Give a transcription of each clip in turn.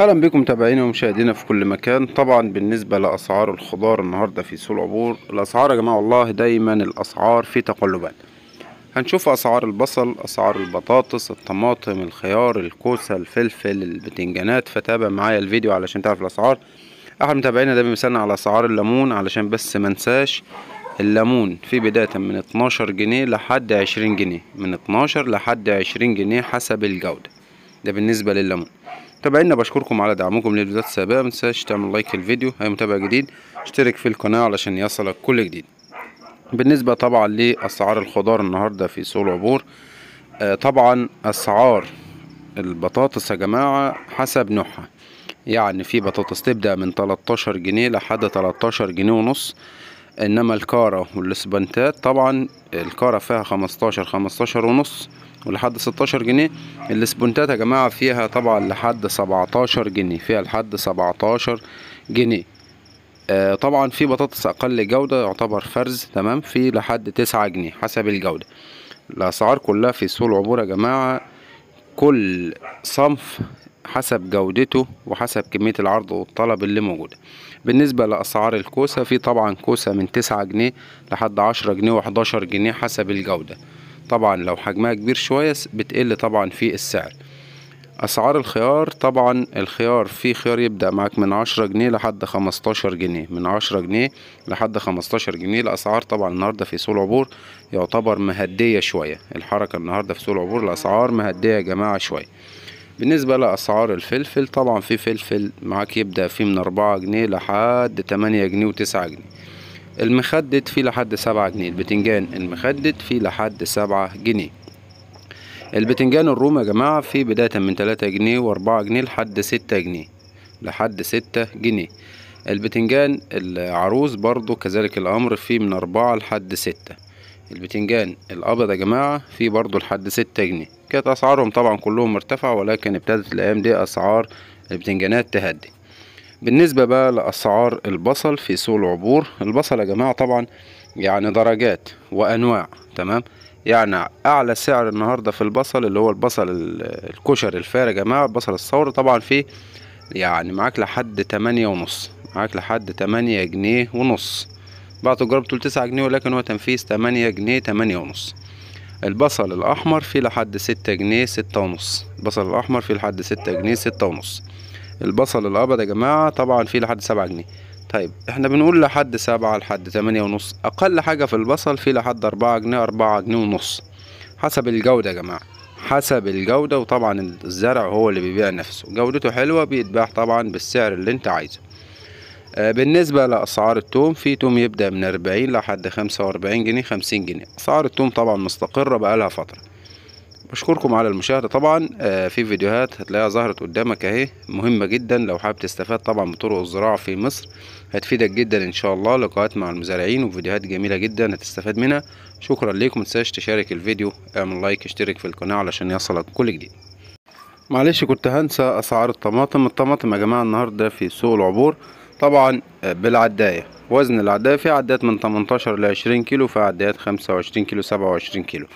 اهلا بكم متابعينا ومشاهدينا في كل مكان طبعا بالنسبه لاسعار الخضار النهارده في سوق العبور الاسعار يا جماعه والله دايما الاسعار في تقلبات هنشوف اسعار البصل اسعار البطاطس الطماطم الخيار الكوسه الفلفل البتنجانات فتابع معايا الفيديو علشان تعرف الاسعار احنا متابعينا دايما مثلا على اسعار الليمون علشان بس ما انساش الليمون في بدايه من 12 جنيه لحد 20 جنيه من 12 لحد 20 جنيه حسب الجوده ده بالنسبه لليمون متابعينا بشكركم على دعمكم للفيديوهات السابقة متنساش تعمل لايك للفيديو اي متابع جديد اشترك في القناة علشان يصلك كل جديد بالنسبة طبعا لأسعار الخضار النهاردة في سوق العبور آه، طبعا أسعار البطاطس يا جماعة حسب نوعها يعني في بطاطس تبدأ من 13 جنيه لحد 13 جنيه ونص انما الكارة والسبنتات طبعا الكارة فيها 15 15 ونص ولحد 16 جنيه الاسبونتات يا جماعه فيها طبعا لحد 17 جنيه فيها لحد 17 جنيه آه طبعا في بطاطس اقل جوده يعتبر فرز تمام في لحد 9 جنيه حسب الجوده الاسعار كلها في سوق العبور يا جماعه كل صنف حسب جودته وحسب كمية العرض والطلب اللي موجودة بالنسبة لأسعار الكوسة في طبعا كوسة من 9 جنيه لحد 10 جنيه و11 جنيه حسب الجودة طبعا لو حجمها كبير شوية بتقل طبعا في السعر أسعار الخيار طبعا الخيار في خيار يبدأ معاك من عشرة جنيه لحد خمستاشر جنيه من عشرة جنيه لحد خمستاشر جنيه الأسعار طبعا النهاردة في سوق العبور يعتبر مهدية شوية الحركة النهاردة في سوق العبور الأسعار مهدية يا جماعة شوية بالنسبة لأسعار الفلفل طبعا في فلفل معاك يبدأ فيه من أربعة جنيه لحد تمانية جنيه وتسعة جنيه المخدد فيه لحد سبعة جنيه البتنجان المخدد فيه لحد سبعة جنيه البتنجان الروم يا جماعة فيه بداية من تلاتة جنيه وأربعة جنيه لحد ستة جنيه لحد ستة جنيه البتنجان العروس برضو كذلك الأمر فيه من أربعة لحد ستة البتنجان الأبيض يا جماعة فيه برضو لحد ستة جنيه كانت أسعارهم طبعا كلهم مرتفعة ولكن ابتدت الأيام دي أسعار البتنجانات تهدي بالنسبة بقى لأسعار البصل في سوق العبور البصل يا جماعة طبعا يعني درجات وأنواع تمام يعني أعلى سعر النهاردة في البصل اللي هو البصل الكشر الفار يا جماعة البصل الثور طبعا فيه يعني معاك لحد تمانية ونص معاك لحد تمانية جنيه ونص بعد تجربة تقول تسعة جنيه ولكن هو تنفيذ تمانية جنيه تمانية ونص البصل الأحمر فيه لحد ستة جنيه ستة ونص البصل الأحمر فيه لحد ستة جنيه ستة ونص البصل الابيض يا جماعه طبعا فيه لحد سبعة جنيه طيب احنا بنقول لحد سبعة لحد تمانية ونص اقل حاجه في البصل فيه لحد أربعة جنيه أربعة جنيه ونص حسب الجوده يا جماعه حسب الجودة وطبعا الزرع هو اللي بيبيع نفسه جودته حلوة بيتباع طبعا بالسعر اللي انت عايزه آه، بالنسبة لأسعار التوم في توم يبدأ من أربعين لحد خمسة وأربعين جنيه خمسين جنيه أسعار التوم طبعا مستقرة بقالها فترة بشكركم على المشاهدة طبعا آه، في فيديوهات هتلاقيها ظهرت قدامك اهي مهمة جدا لو حابب تستفاد طبعا بطرق الزراعة في مصر هتفيدك جدا ان شاء الله لقاءات مع المزارعين وفيديوهات جميلة جدا هتستفاد منها شكرا ليكم متنساش تشارك الفيديو اعمل لايك اشترك في القناة علشان يصلك كل جديد معلش كنت هنسى اسعار الطماطم الطماطم يا جماعة النهاردة في سوق العبور طبعا آه، بالعداية وزن العداية في عدات من 18 ل 20 كيلو في عدات 25 كيلو 27 كيلو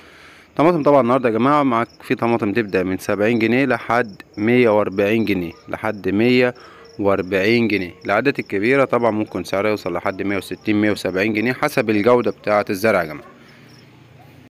طماطم طبعا النهارده يا جماعه معاك في طماطم تبدا من سبعين جنيه لحد مية واربعين جنيه لحد مية واربعين جنيه العدات الكبيره طبعا ممكن سعرها يوصل لحد مية وستين مية وسبعين جنيه حسب الجوده بتاعه الزرع يا جماعه